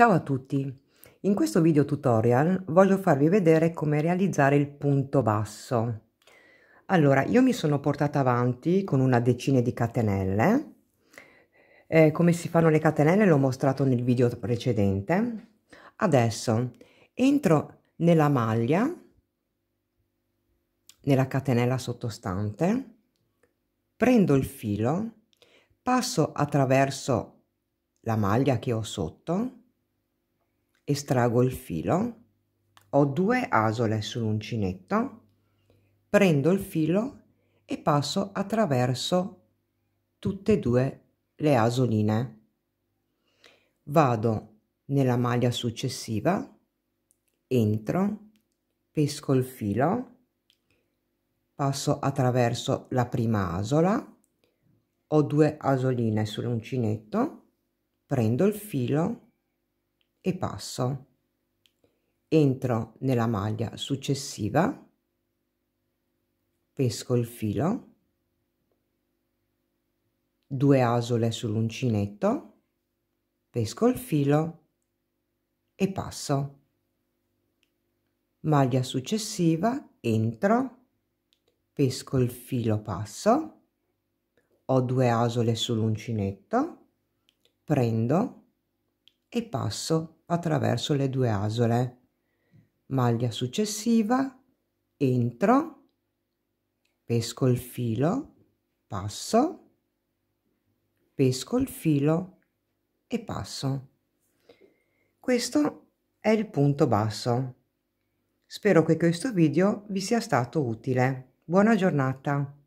Ciao a tutti! In questo video tutorial voglio farvi vedere come realizzare il punto basso. Allora, io mi sono portata avanti con una decina di catenelle. Eh, come si fanno le catenelle l'ho mostrato nel video precedente. Adesso entro nella maglia, nella catenella sottostante, prendo il filo, passo attraverso la maglia che ho sotto, estraggo il filo ho due asole sull'uncinetto prendo il filo e passo attraverso tutte e due le asoline vado nella maglia successiva entro pesco il filo passo attraverso la prima asola ho due asoline sull'uncinetto prendo il filo e passo entro nella maglia successiva pesco il filo due asole sull'uncinetto pesco il filo e passo maglia successiva entro pesco il filo passo ho due asole sull'uncinetto prendo e passo attraverso le due asole. Maglia successiva, entro, pesco il filo, passo, pesco il filo e passo. Questo è il punto basso. Spero che questo video vi sia stato utile. Buona giornata!